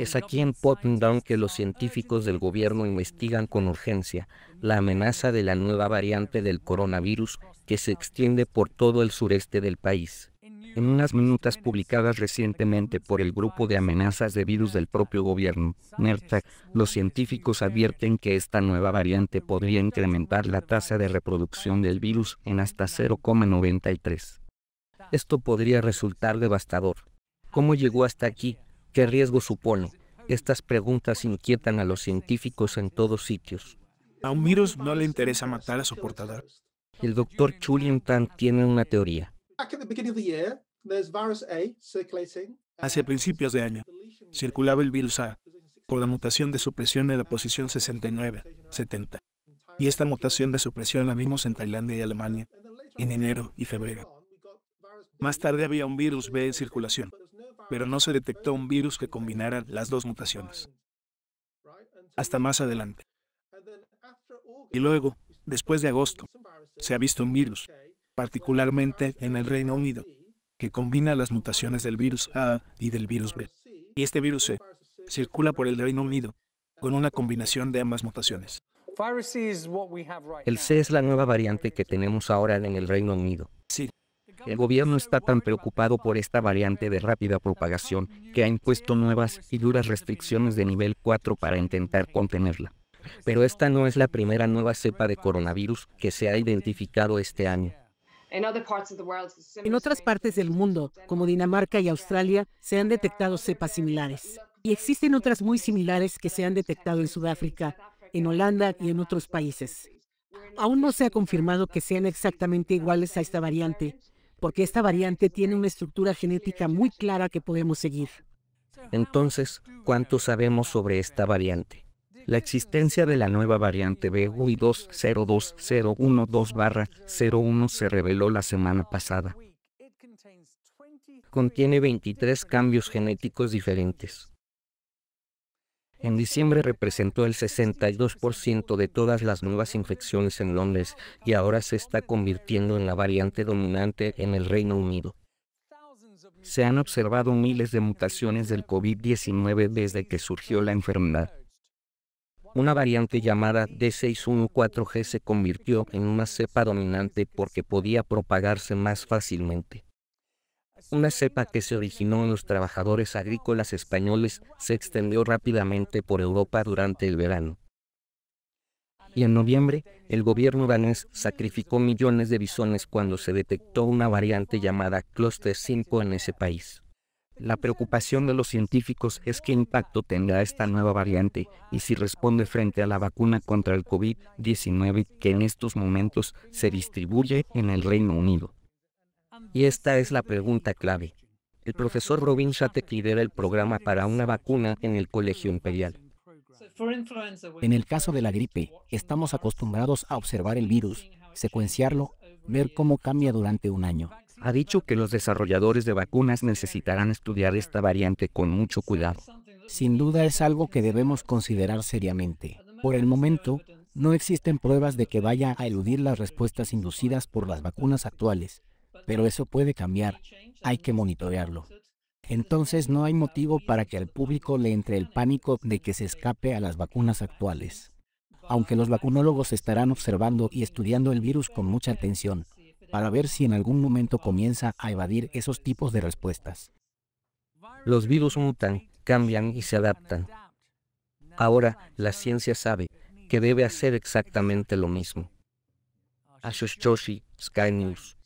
Es aquí en Potendown que los científicos del gobierno investigan con urgencia la amenaza de la nueva variante del coronavirus que se extiende por todo el sureste del país. En unas minutas publicadas recientemente por el grupo de amenazas de virus del propio gobierno, NERTAC, los científicos advierten que esta nueva variante podría incrementar la tasa de reproducción del virus en hasta 0,93. Esto podría resultar devastador ¿Cómo llegó hasta aquí? ¿Qué riesgo supone? Estas preguntas inquietan a los científicos en todos sitios. A un virus no le interesa matar a su portador. El doctor Tan tiene una teoría. Hacia principios de año, circulaba el virus A por la mutación de supresión en la posición 69-70. Y esta mutación de supresión la vimos en Tailandia y Alemania en enero y febrero. Más tarde había un virus B en circulación, pero no se detectó un virus que combinara las dos mutaciones. Hasta más adelante. Y luego, después de agosto, se ha visto un virus, particularmente en el Reino Unido, que combina las mutaciones del virus A y del virus B. Y este virus C circula por el Reino Unido con una combinación de ambas mutaciones. El C es la nueva variante que tenemos ahora en el Reino Unido. Sí, el gobierno está tan preocupado por esta variante de rápida propagación que ha impuesto nuevas y duras restricciones de nivel 4 para intentar contenerla. Pero esta no es la primera nueva cepa de coronavirus que se ha identificado este año. En otras partes del mundo, como Dinamarca y Australia, se han detectado cepas similares. Y existen otras muy similares que se han detectado en Sudáfrica, en Holanda y en otros países. Aún no se ha confirmado que sean exactamente iguales a esta variante, porque esta variante tiene una estructura genética muy clara que podemos seguir. Entonces, ¿cuánto sabemos sobre esta variante? La existencia de la nueva variante bui 202012 01 se reveló la semana pasada. Contiene 23 cambios genéticos diferentes. En diciembre representó el 62% de todas las nuevas infecciones en Londres y ahora se está convirtiendo en la variante dominante en el Reino Unido. Se han observado miles de mutaciones del COVID-19 desde que surgió la enfermedad. Una variante llamada D614G se convirtió en una cepa dominante porque podía propagarse más fácilmente. Una cepa que se originó en los trabajadores agrícolas españoles se extendió rápidamente por Europa durante el verano. Y en noviembre, el gobierno danés sacrificó millones de bisones cuando se detectó una variante llamada Cluster 5 en ese país. La preocupación de los científicos es qué impacto tendrá esta nueva variante y si responde frente a la vacuna contra el COVID-19 que en estos momentos se distribuye en el Reino Unido. Y esta es la pregunta clave. El profesor Robin Shattuck lidera el programa para una vacuna en el Colegio Imperial. En el caso de la gripe, estamos acostumbrados a observar el virus, secuenciarlo, ver cómo cambia durante un año. Ha dicho que los desarrolladores de vacunas necesitarán estudiar esta variante con mucho cuidado. Sin duda es algo que debemos considerar seriamente. Por el momento, no existen pruebas de que vaya a eludir las respuestas inducidas por las vacunas actuales, pero eso puede cambiar. Hay que monitorearlo. Entonces no hay motivo para que al público le entre el pánico de que se escape a las vacunas actuales. Aunque los vacunólogos estarán observando y estudiando el virus con mucha atención, para ver si en algún momento comienza a evadir esos tipos de respuestas. Los virus mutan, cambian y se adaptan. Ahora, la ciencia sabe que debe hacer exactamente lo mismo. Ashush Sky News.